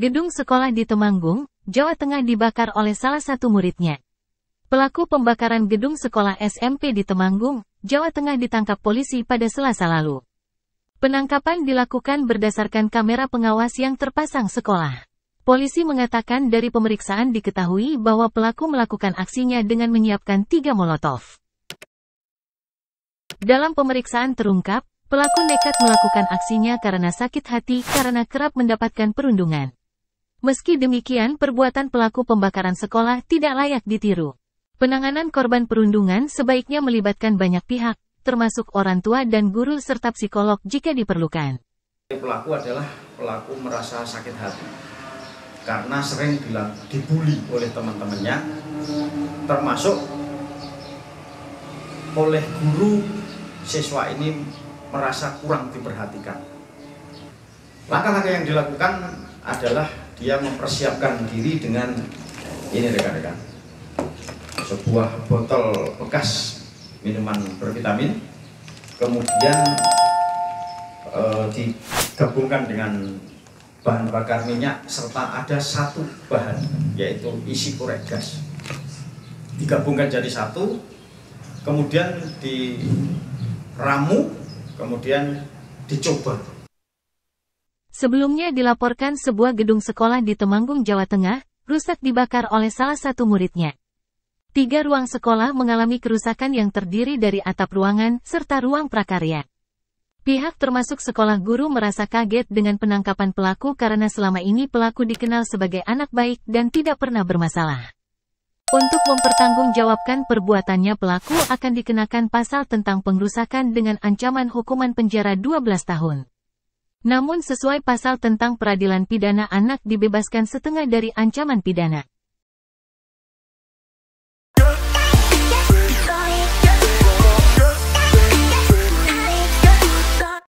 Gedung sekolah di Temanggung, Jawa Tengah dibakar oleh salah satu muridnya. Pelaku pembakaran gedung sekolah SMP di Temanggung, Jawa Tengah ditangkap polisi pada Selasa lalu. Penangkapan dilakukan berdasarkan kamera pengawas yang terpasang sekolah. Polisi mengatakan dari pemeriksaan diketahui bahwa pelaku melakukan aksinya dengan menyiapkan tiga molotov. Dalam pemeriksaan terungkap, pelaku nekat melakukan aksinya karena sakit hati karena kerap mendapatkan perundungan. Meski demikian perbuatan pelaku pembakaran sekolah tidak layak ditiru. Penanganan korban perundungan sebaiknya melibatkan banyak pihak, termasuk orang tua dan guru serta psikolog jika diperlukan. Pelaku adalah pelaku merasa sakit hati karena sering dibully oleh teman-temannya, termasuk oleh guru siswa ini merasa kurang diperhatikan. Langkah-langkah yang dilakukan adalah dia mempersiapkan diri dengan ini rekan-rekan sebuah botol bekas minuman bervitamin kemudian e, digabungkan dengan bahan bakar minyak serta ada satu bahan yaitu isi korek gas digabungkan jadi satu kemudian diramu kemudian dicoba Sebelumnya dilaporkan sebuah gedung sekolah di Temanggung, Jawa Tengah, rusak dibakar oleh salah satu muridnya. Tiga ruang sekolah mengalami kerusakan yang terdiri dari atap ruangan serta ruang prakarya. Pihak termasuk sekolah guru merasa kaget dengan penangkapan pelaku karena selama ini pelaku dikenal sebagai anak baik dan tidak pernah bermasalah. Untuk mempertanggungjawabkan perbuatannya pelaku akan dikenakan pasal tentang pengrusakan dengan ancaman hukuman penjara 12 tahun. Namun sesuai pasal tentang peradilan pidana anak dibebaskan setengah dari ancaman pidana.